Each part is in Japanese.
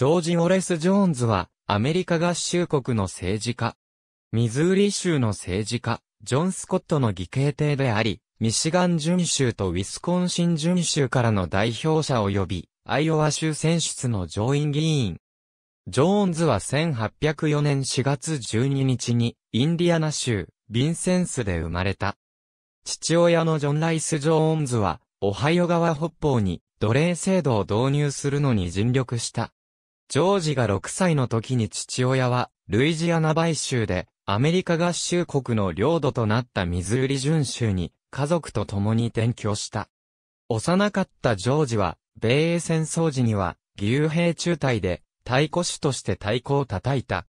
ジョージ・オレス・ジョーンズは、アメリカ合衆国の政治家。ミズーリ州の政治家、ジョン・スコットの義兄帝であり、ミシガン準州とウィスコンシン準州からの代表者及び、アイオワ州選出の上院議員。ジョーンズは1804年4月12日に、インディアナ州、ビンセンスで生まれた。父親のジョン・ライス・ジョーンズは、オハイオ川北方に奴隷制度を導入するのに尽力した。ジョージが6歳の時に父親は、ルイジアナ買収で、アメリカ合衆国の領土となったミズーリ準州に、家族と共に転居した。幼かったジョージは、米英戦争時には、義勇兵中隊で、太鼓手として太鼓を叩いた。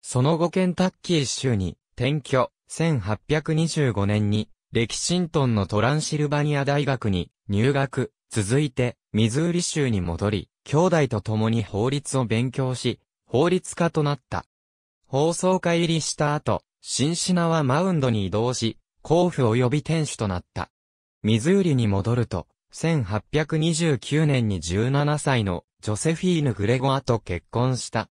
その後ケンタッキー州に、転居、1825年に、レキシントンのトランシルバニア大学に入学、続いて、ミズーリ州に戻り、兄弟と共に法律を勉強し、法律家となった。放送会入りした後、新品はマウンドに移動し、甲府及び店主となった。ミズーリに戻ると、1829年に17歳のジョセフィーヌ・グレゴアと結婚した。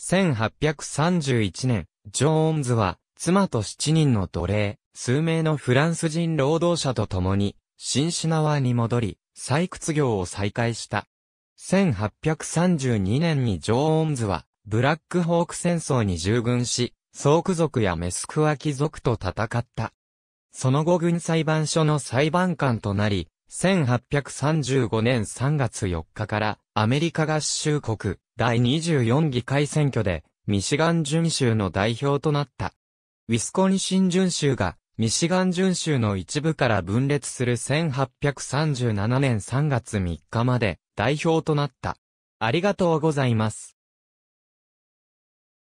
1831年、ジョーンズは妻と7人の奴隷、数名のフランス人労働者と共に、新品はに戻り、採掘業を再開した。1832年にジョー・ンズは、ブラックホーク戦争に従軍し、ソーク族やメスクワキ族と戦った。その後軍裁判所の裁判官となり、1835年3月4日からアメリカ合衆国第24議会選挙でミシガン巡州の代表となった。ウィスコンシン巡州がミシガン巡州の一部から分裂する1837年3月3日まで代表となった。ありがとうございます。